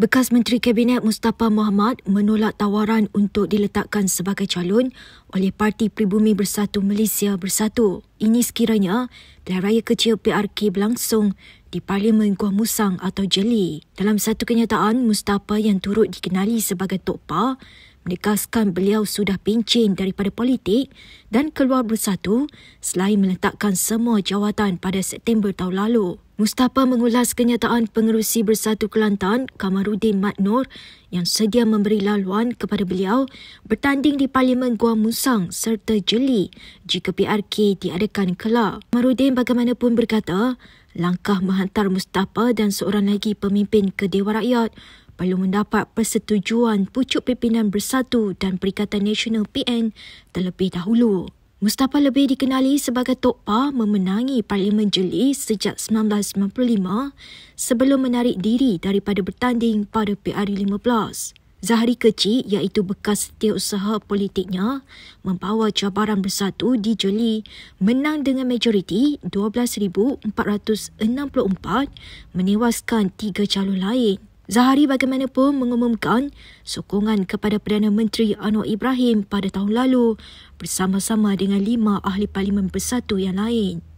Bekas Menteri Kabinet Mustafa Muhammad menolak tawaran untuk diletakkan sebagai calon oleh Parti Pribumi Bersatu Malaysia Bersatu. Ini sekiranya pilihan raya kecil PRK berlangsung di Parlimen Kuah Musang atau Jeli. Dalam satu kenyataan, Mustafa yang turut dikenali sebagai Tok Pah menegaskan beliau sudah pincin daripada politik dan keluar bersatu selain meletakkan semua jawatan pada September tahun lalu. Mustafa mengulas kenyataan pengerusi bersatu Kelantan, Kamarudin Mat Nur yang sedia memberi laluan kepada beliau bertanding di Parlimen Guam Musang serta Jeli jika PRK diadakan kelak. Kamarudin bagaimanapun berkata, langkah menghantar Mustafa dan seorang lagi pemimpin ke Dewan Rakyat perlu mendapat persetujuan Pucuk Pimpinan Bersatu dan Perikatan Nasional PN terlebih dahulu. Mustafa lebih dikenali sebagai Tok Pa memenangi Parlimen Jeli sejak 1995 sebelum menarik diri daripada bertanding pada PR15. Zahari Kecik iaitu bekas usaha politiknya membawa cabaran bersatu di Jeli menang dengan majoriti 12,464 menewaskan tiga calon lain. Zahari bagaimanapun mengumumkan sokongan kepada Perdana Menteri Anwar Ibrahim pada tahun lalu bersama-sama dengan lima ahli parlimen bersatu yang lain.